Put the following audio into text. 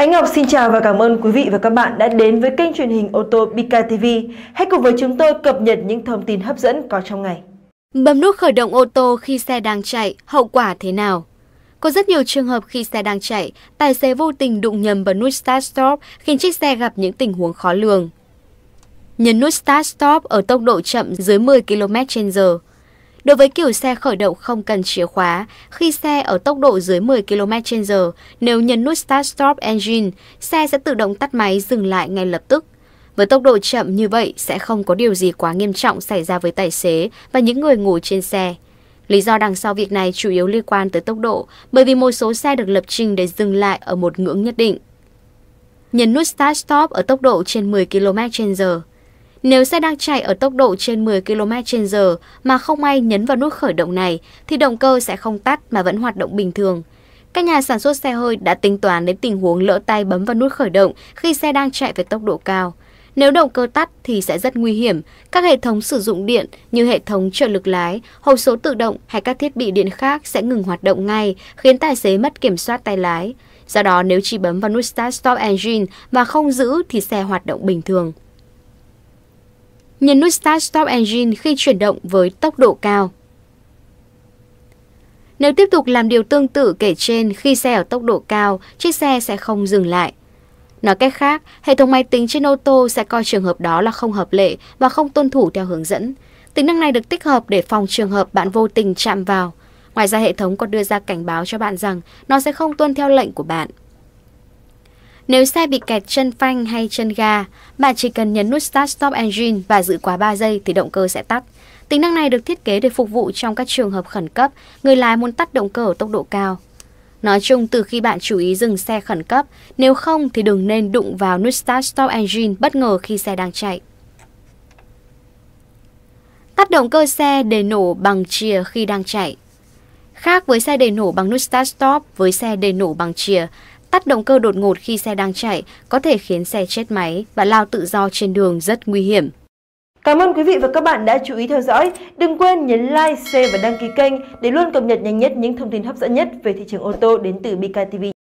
Ánh Ngọc xin chào và cảm ơn quý vị và các bạn đã đến với kênh truyền hình ô tô Bika TV. Hãy cùng với chúng tôi cập nhật những thông tin hấp dẫn có trong ngày. Bấm nút khởi động ô tô khi xe đang chạy, hậu quả thế nào? Có rất nhiều trường hợp khi xe đang chạy, tài xế vô tình đụng nhầm vào nút Start Stop khiến chiếc xe gặp những tình huống khó lường. Nhấn nút Start Stop ở tốc độ chậm dưới 10 km h Đối với kiểu xe khởi động không cần chìa khóa, khi xe ở tốc độ dưới 10 km h nếu nhấn nút Start Stop Engine, xe sẽ tự động tắt máy dừng lại ngay lập tức. Với tốc độ chậm như vậy sẽ không có điều gì quá nghiêm trọng xảy ra với tài xế và những người ngồi trên xe. Lý do đằng sau việc này chủ yếu liên quan tới tốc độ, bởi vì một số xe được lập trình để dừng lại ở một ngưỡng nhất định. Nhấn nút Start Stop ở tốc độ trên 10 km h nếu xe đang chạy ở tốc độ trên 10 km h mà không may nhấn vào nút khởi động này thì động cơ sẽ không tắt mà vẫn hoạt động bình thường. Các nhà sản xuất xe hơi đã tính toán đến tình huống lỡ tay bấm vào nút khởi động khi xe đang chạy với tốc độ cao. Nếu động cơ tắt thì sẽ rất nguy hiểm. Các hệ thống sử dụng điện như hệ thống trợ lực lái, hộp số tự động hay các thiết bị điện khác sẽ ngừng hoạt động ngay, khiến tài xế mất kiểm soát tay lái. Do đó, nếu chỉ bấm vào nút Start Stop Engine và không giữ thì xe hoạt động bình thường nhấn nút Start Stop Engine khi chuyển động với tốc độ cao. Nếu tiếp tục làm điều tương tự kể trên khi xe ở tốc độ cao, chiếc xe sẽ không dừng lại. Nói cách khác, hệ thống máy tính trên ô tô sẽ coi trường hợp đó là không hợp lệ và không tuân thủ theo hướng dẫn. Tính năng này được tích hợp để phòng trường hợp bạn vô tình chạm vào. Ngoài ra hệ thống còn đưa ra cảnh báo cho bạn rằng nó sẽ không tuân theo lệnh của bạn. Nếu xe bị kẹt chân phanh hay chân ga, bạn chỉ cần nhấn nút Start Stop Engine và giữ quá 3 giây thì động cơ sẽ tắt. Tính năng này được thiết kế để phục vụ trong các trường hợp khẩn cấp, người lái muốn tắt động cơ ở tốc độ cao. Nói chung, từ khi bạn chú ý dừng xe khẩn cấp, nếu không thì đừng nên đụng vào nút Start Stop Engine bất ngờ khi xe đang chạy. Tắt động cơ xe để nổ bằng chìa khi đang chạy. Khác với xe để nổ bằng nút Start Stop, với xe để nổ bằng chìa, Tắt động cơ đột ngột khi xe đang chạy có thể khiến xe chết máy và lao tự do trên đường rất nguy hiểm. Cảm ơn quý vị và các bạn đã chú ý theo dõi. Đừng quên nhấn like, share và đăng ký kênh để luôn cập nhật nhanh nhất những thông tin hấp dẫn nhất về thị trường ô tô đến từ BKTV.